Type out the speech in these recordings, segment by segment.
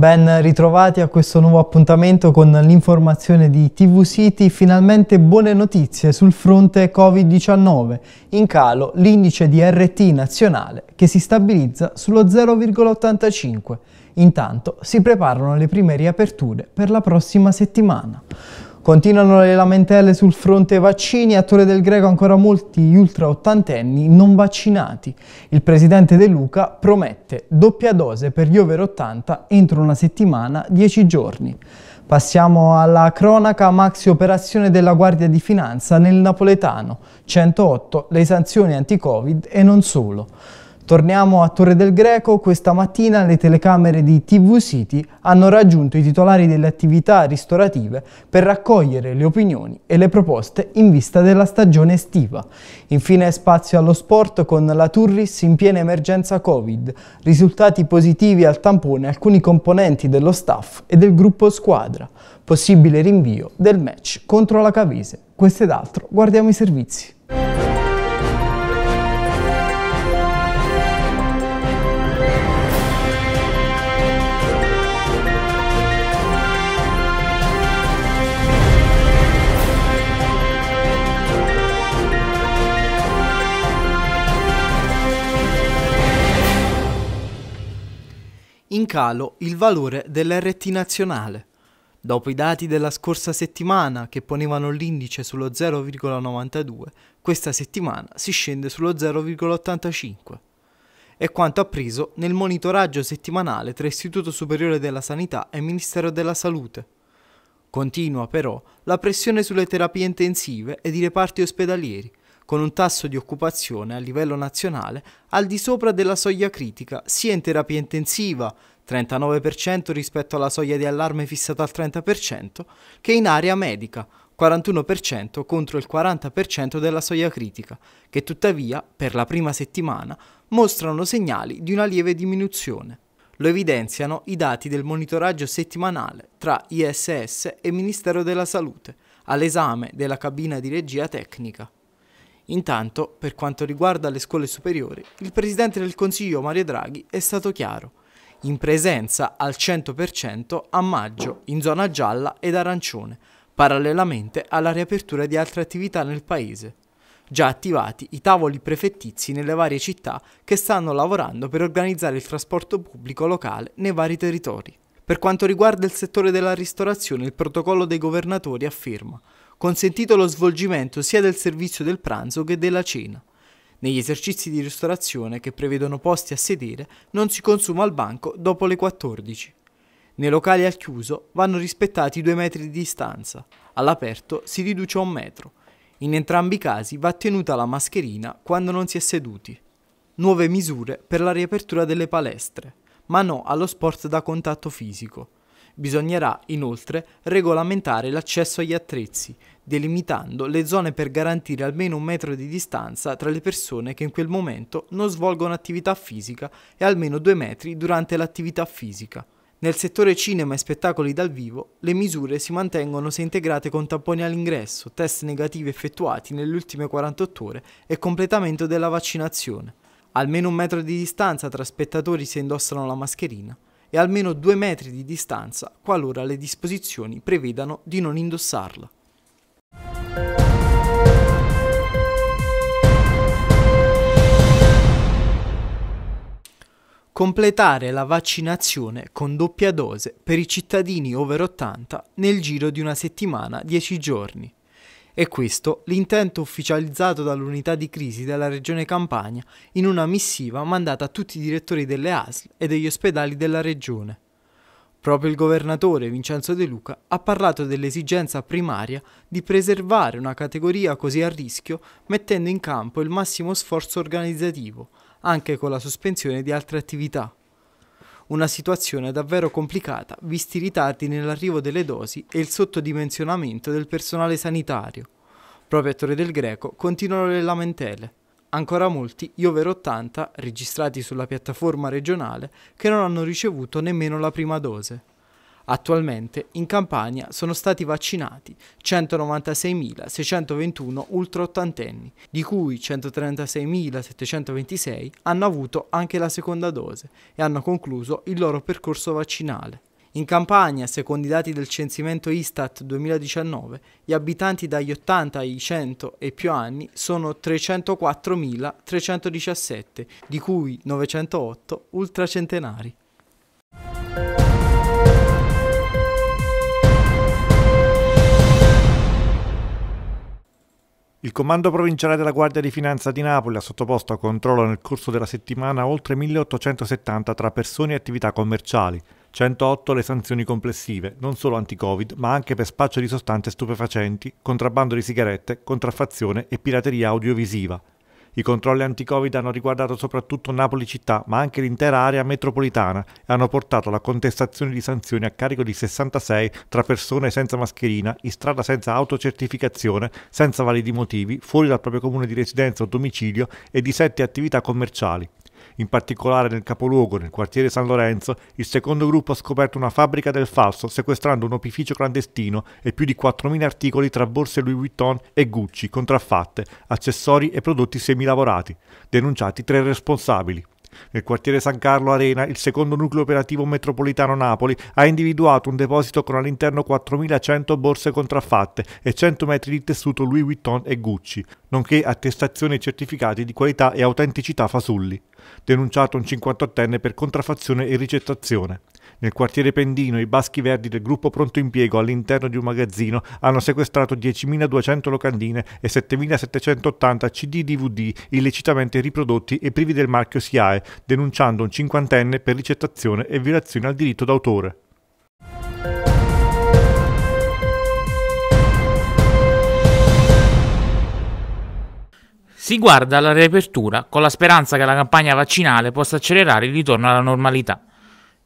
Ben ritrovati a questo nuovo appuntamento con l'informazione di TV City. Finalmente buone notizie sul fronte Covid-19. In calo l'indice di RT nazionale che si stabilizza sullo 0,85. Intanto si preparano le prime riaperture per la prossima settimana. Continuano le lamentele sul fronte vaccini, a Torre del Greco ancora molti gli ultra ottantenni non vaccinati. Il presidente De Luca promette doppia dose per gli over 80 entro una settimana, 10 giorni. Passiamo alla cronaca maxi operazione della Guardia di Finanza nel Napoletano, 108 le sanzioni anti-Covid e non solo. Torniamo a Torre del Greco, questa mattina le telecamere di TV City hanno raggiunto i titolari delle attività ristorative per raccogliere le opinioni e le proposte in vista della stagione estiva. Infine spazio allo sport con la Turris in piena emergenza Covid, risultati positivi al tampone alcuni componenti dello staff e del gruppo squadra, possibile rinvio del match contro la Cavese. Questo ed altro, guardiamo i servizi. calo il valore dell'RT nazionale. Dopo i dati della scorsa settimana che ponevano l'indice sullo 0,92, questa settimana si scende sullo 0,85. È quanto appreso nel monitoraggio settimanale tra Istituto Superiore della Sanità e Ministero della Salute. Continua però la pressione sulle terapie intensive ed i reparti ospedalieri, con un tasso di occupazione a livello nazionale al di sopra della soglia critica sia in terapia intensiva 39% rispetto alla soglia di allarme fissata al 30%, che in area medica, 41% contro il 40% della soglia critica, che tuttavia, per la prima settimana, mostrano segnali di una lieve diminuzione. Lo evidenziano i dati del monitoraggio settimanale tra ISS e Ministero della Salute, all'esame della cabina di regia tecnica. Intanto, per quanto riguarda le scuole superiori, il Presidente del Consiglio Mario Draghi è stato chiaro in presenza al 100% a maggio in zona gialla ed arancione, parallelamente alla riapertura di altre attività nel paese. Già attivati i tavoli prefettizi nelle varie città che stanno lavorando per organizzare il trasporto pubblico locale nei vari territori. Per quanto riguarda il settore della ristorazione, il protocollo dei governatori afferma consentito lo svolgimento sia del servizio del pranzo che della cena, negli esercizi di ristorazione che prevedono posti a sedere non si consuma al banco dopo le 14. Nei locali al chiuso vanno rispettati due metri di distanza, all'aperto si riduce a un metro. In entrambi i casi va tenuta la mascherina quando non si è seduti. Nuove misure per la riapertura delle palestre, ma no allo sport da contatto fisico. Bisognerà inoltre regolamentare l'accesso agli attrezzi, delimitando le zone per garantire almeno un metro di distanza tra le persone che in quel momento non svolgono attività fisica e almeno due metri durante l'attività fisica. Nel settore cinema e spettacoli dal vivo, le misure si mantengono se integrate con tamponi all'ingresso, test negativi effettuati nelle ultime 48 ore e completamento della vaccinazione. Almeno un metro di distanza tra spettatori se indossano la mascherina e almeno 2 metri di distanza qualora le disposizioni prevedano di non indossarla. Completare la vaccinazione con doppia dose per i cittadini over 80 nel giro di una settimana 10 giorni. È questo l'intento ufficializzato dall'unità di crisi della regione Campania in una missiva mandata a tutti i direttori delle ASL e degli ospedali della regione. Proprio il governatore Vincenzo De Luca ha parlato dell'esigenza primaria di preservare una categoria così a rischio mettendo in campo il massimo sforzo organizzativo, anche con la sospensione di altre attività. Una situazione davvero complicata visti i ritardi nell'arrivo delle dosi e il sottodimensionamento del personale sanitario proprietore del Greco continuano le lamentele. Ancora molti, gli over 80, registrati sulla piattaforma regionale, che non hanno ricevuto nemmeno la prima dose. Attualmente in Campania sono stati vaccinati 196.621 ultraottantenni, di cui 136.726 hanno avuto anche la seconda dose e hanno concluso il loro percorso vaccinale. In Campania, secondo i dati del censimento Istat 2019, gli abitanti dagli 80 ai 100 e più anni sono 304.317, di cui 908 ultracentenari. Il Comando Provinciale della Guardia di Finanza di Napoli ha sottoposto a controllo nel corso della settimana oltre 1870 tra persone e attività commerciali 108 le sanzioni complessive, non solo anti-Covid, ma anche per spaccio di sostanze stupefacenti, contrabbando di sigarette, contraffazione e pirateria audiovisiva. I controlli anti-Covid hanno riguardato soprattutto Napoli città, ma anche l'intera area metropolitana e hanno portato alla contestazione di sanzioni a carico di 66 tra persone senza mascherina, in strada senza autocertificazione, senza validi motivi, fuori dal proprio comune di residenza o domicilio e di 7 attività commerciali. In particolare nel capoluogo, nel quartiere San Lorenzo, il secondo gruppo ha scoperto una fabbrica del falso sequestrando un opificio clandestino e più di 4.000 articoli tra borse Louis Vuitton e Gucci, contraffatte, accessori e prodotti semilavorati. Denunciati tre responsabili. Nel quartiere San Carlo Arena, il secondo nucleo operativo metropolitano Napoli ha individuato un deposito con all'interno 4.100 borse contraffatte e 100 metri di tessuto Louis Vuitton e Gucci, nonché attestazioni e certificati di qualità e autenticità fasulli. Denunciato un 58enne per contraffazione e ricettazione. Nel quartiere Pendino i baschi verdi del gruppo Pronto Impiego all'interno di un magazzino hanno sequestrato 10.200 locandine e 7.780 CD-DVD illecitamente riprodotti e privi del marchio SIAE, denunciando un cinquantenne per ricettazione e violazione al diritto d'autore. Si guarda alla riapertura con la speranza che la campagna vaccinale possa accelerare il ritorno alla normalità.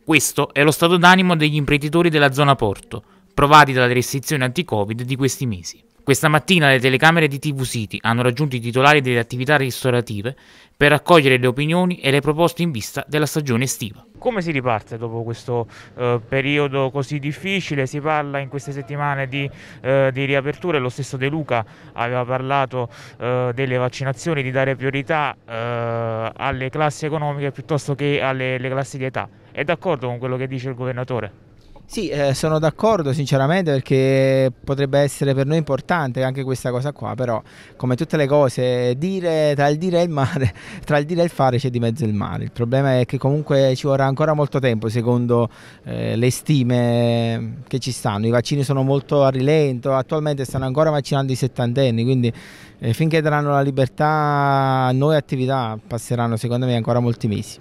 Questo è lo stato d'animo degli imprenditori della zona porto, provati dalle restrizioni anti-Covid di questi mesi. Questa mattina le telecamere di TV City hanno raggiunto i titolari delle attività ristorative per raccogliere le opinioni e le proposte in vista della stagione estiva. Come si riparte dopo questo eh, periodo così difficile? Si parla in queste settimane di, eh, di riaperture, lo stesso De Luca aveva parlato eh, delle vaccinazioni, di dare priorità eh, alle classi economiche piuttosto che alle classi di età. È d'accordo con quello che dice il governatore? Sì, eh, sono d'accordo sinceramente perché potrebbe essere per noi importante anche questa cosa qua, però come tutte le cose, dire, tra il dire e il mare, tra il dire e il fare c'è di mezzo il mare. Il problema è che comunque ci vorrà ancora molto tempo secondo eh, le stime che ci stanno. I vaccini sono molto a rilento, attualmente stanno ancora vaccinando i settantenni, quindi eh, finché daranno la libertà a noi attività passeranno secondo me ancora molti mesi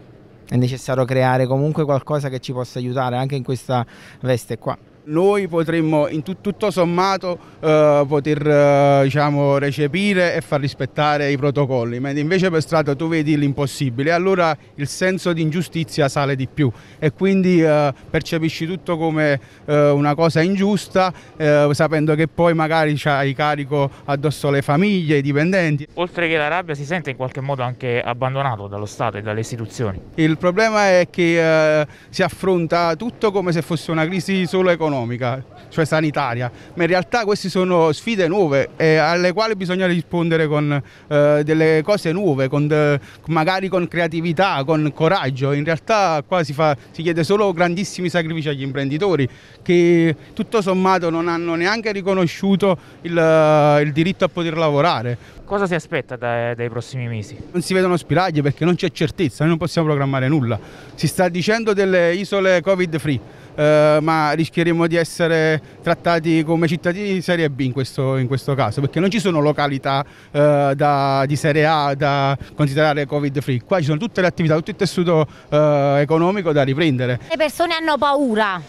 è necessario creare comunque qualcosa che ci possa aiutare anche in questa veste qua. Noi potremmo in tut tutto sommato eh, poter eh, diciamo, recepire e far rispettare i protocolli, mentre invece per strada tu vedi l'impossibile, allora il senso di ingiustizia sale di più e quindi eh, percepisci tutto come eh, una cosa ingiusta, eh, sapendo che poi magari hai carico addosso le famiglie, i dipendenti. Oltre che la rabbia si sente in qualche modo anche abbandonato dallo Stato e dalle istituzioni. Il problema è che eh, si affronta tutto come se fosse una crisi solo economica economica, cioè sanitaria, ma in realtà queste sono sfide nuove eh, alle quali bisogna rispondere con eh, delle cose nuove, con de, magari con creatività, con coraggio. In realtà qua si, fa, si chiede solo grandissimi sacrifici agli imprenditori che tutto sommato non hanno neanche riconosciuto il, il diritto a poter lavorare. Cosa si aspetta dai, dai prossimi mesi? Non si vedono spiragli perché non c'è certezza, noi non possiamo programmare nulla. Si sta dicendo delle isole covid free, eh, ma rischieremo pensiamo di essere trattati come cittadini di Serie B in questo, in questo caso, perché non ci sono località eh, da, di Serie A da considerare Covid free, qua ci sono tutte le attività, tutto il tessuto eh, economico da riprendere. Le persone hanno paura,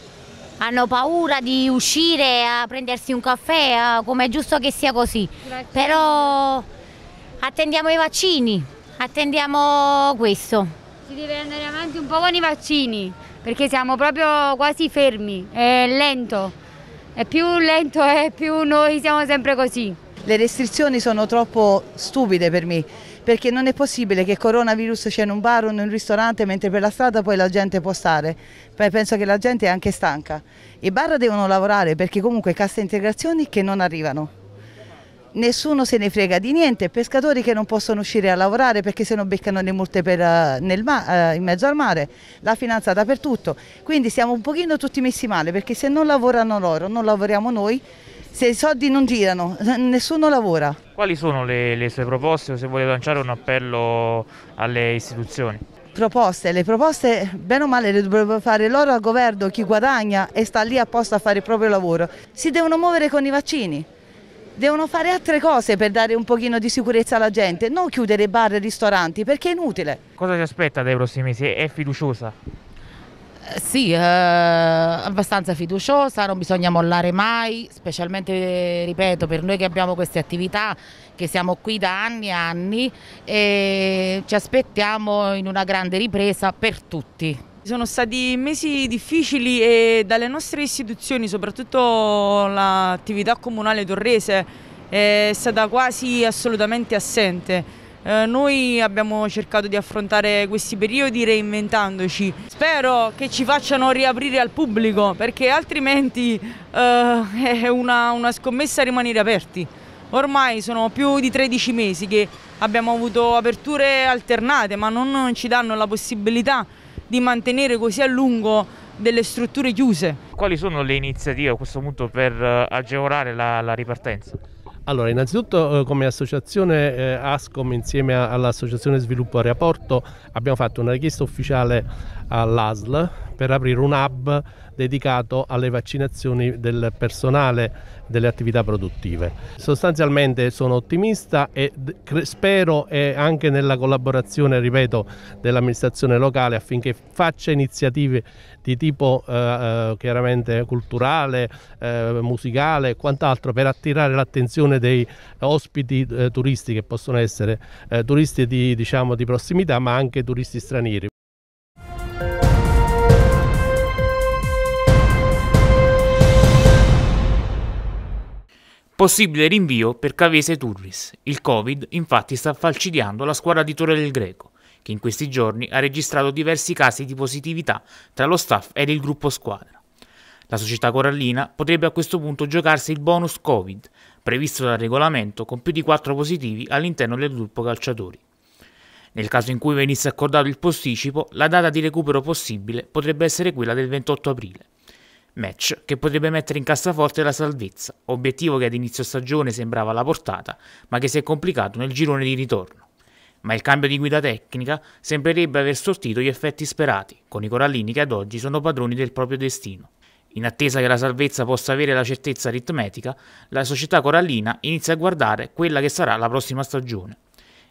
hanno paura di uscire a prendersi un caffè, eh, come è giusto che sia così, Grazie. però attendiamo i vaccini, attendiamo questo. Si deve andare avanti un po' con i vaccini perché siamo proprio quasi fermi, è lento, è più lento e più noi siamo sempre così. Le restrizioni sono troppo stupide per me, perché non è possibile che coronavirus c'è in un bar o in un ristorante mentre per la strada poi la gente può stare. Poi penso che la gente è anche stanca. I bar devono lavorare perché comunque cassa integrazioni che non arrivano nessuno se ne frega di niente, pescatori che non possono uscire a lavorare perché se no beccano le multe per, eh, ma, eh, in mezzo al mare, la finanza dappertutto, quindi siamo un pochino tutti messi male perché se non lavorano loro, non lavoriamo noi, se i soldi non girano, nessuno lavora. Quali sono le, le sue proposte o se vuole lanciare un appello alle istituzioni? proposte, le proposte bene o male le dovrebbero fare loro al governo, chi guadagna e sta lì apposta a fare il proprio lavoro. Si devono muovere con i vaccini devono fare altre cose per dare un pochino di sicurezza alla gente, non chiudere bar e ristoranti perché è inutile. Cosa si aspetta dai prossimi mesi? È fiduciosa? Eh, sì, eh, abbastanza fiduciosa, non bisogna mollare mai, specialmente, ripeto, per noi che abbiamo queste attività, che siamo qui da anni e anni e ci aspettiamo in una grande ripresa per tutti. Sono stati mesi difficili e dalle nostre istituzioni, soprattutto l'attività comunale torrese, è stata quasi assolutamente assente. Eh, noi abbiamo cercato di affrontare questi periodi reinventandoci. Spero che ci facciano riaprire al pubblico perché altrimenti eh, è una, una scommessa rimanere aperti. Ormai sono più di 13 mesi che abbiamo avuto aperture alternate ma non ci danno la possibilità di mantenere così a lungo delle strutture chiuse. Quali sono le iniziative a questo punto per eh, agevolare la, la ripartenza? Allora, innanzitutto eh, come associazione eh, ASCOM insieme all'Associazione Sviluppo Aeroporto abbiamo fatto una richiesta ufficiale all'ASL per aprire un hub dedicato alle vaccinazioni del personale delle attività produttive. Sostanzialmente sono ottimista e spero e anche nella collaborazione, ripeto, dell'amministrazione locale affinché faccia iniziative di tipo eh, eh, chiaramente culturale, eh, musicale e quant'altro per attirare l'attenzione dei ospiti eh, turisti che possono essere eh, turisti di, diciamo, di prossimità ma anche turisti stranieri. possibile rinvio per Cavese Turris. Il Covid infatti sta falcidiando la squadra di Torre del Greco, che in questi giorni ha registrato diversi casi di positività tra lo staff ed il gruppo squadra. La società corallina potrebbe a questo punto giocarsi il bonus Covid, previsto dal regolamento con più di 4 positivi all'interno del gruppo calciatori. Nel caso in cui venisse accordato il posticipo, la data di recupero possibile potrebbe essere quella del 28 aprile match che potrebbe mettere in cassaforte la salvezza, obiettivo che ad inizio stagione sembrava alla portata, ma che si è complicato nel girone di ritorno. Ma il cambio di guida tecnica sembrerebbe aver sortito gli effetti sperati, con i corallini che ad oggi sono padroni del proprio destino. In attesa che la salvezza possa avere la certezza aritmetica, la società corallina inizia a guardare quella che sarà la prossima stagione.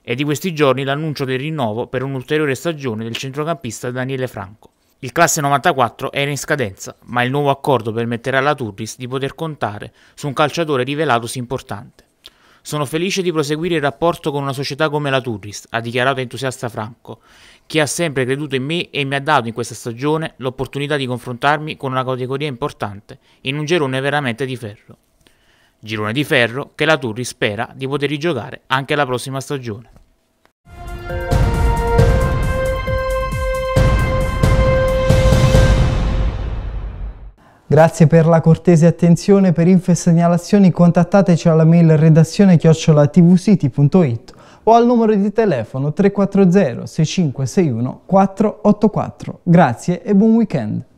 È di questi giorni l'annuncio del rinnovo per un'ulteriore stagione del centrocampista Daniele Franco. Il classe 94 era in scadenza, ma il nuovo accordo permetterà alla Turris di poter contare su un calciatore rivelatosi importante. Sono felice di proseguire il rapporto con una società come la Turris, ha dichiarato entusiasta Franco, che ha sempre creduto in me e mi ha dato in questa stagione l'opportunità di confrontarmi con una categoria importante, in un girone veramente di ferro. Girone di ferro che la Turris spera di poter rigiocare anche la prossima stagione. Grazie per la cortese attenzione. Per info e segnalazioni contattateci alla mail redazione chiocciolatvcity.it o al numero di telefono 340 6561 484. Grazie e buon weekend.